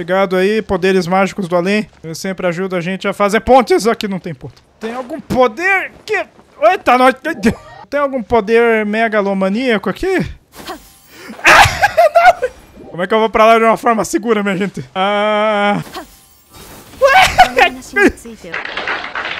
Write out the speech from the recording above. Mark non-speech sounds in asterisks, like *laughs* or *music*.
Obrigado aí, poderes mágicos do além. Ele sempre ajuda a gente a fazer pontes. Aqui não tem ponto. Tem algum poder que... Eita, nós... Tem algum poder megalomaníaco aqui? Ah, *laughs* não! Como é que eu vou pra lá de uma forma segura, minha gente? Ah... *laughs* É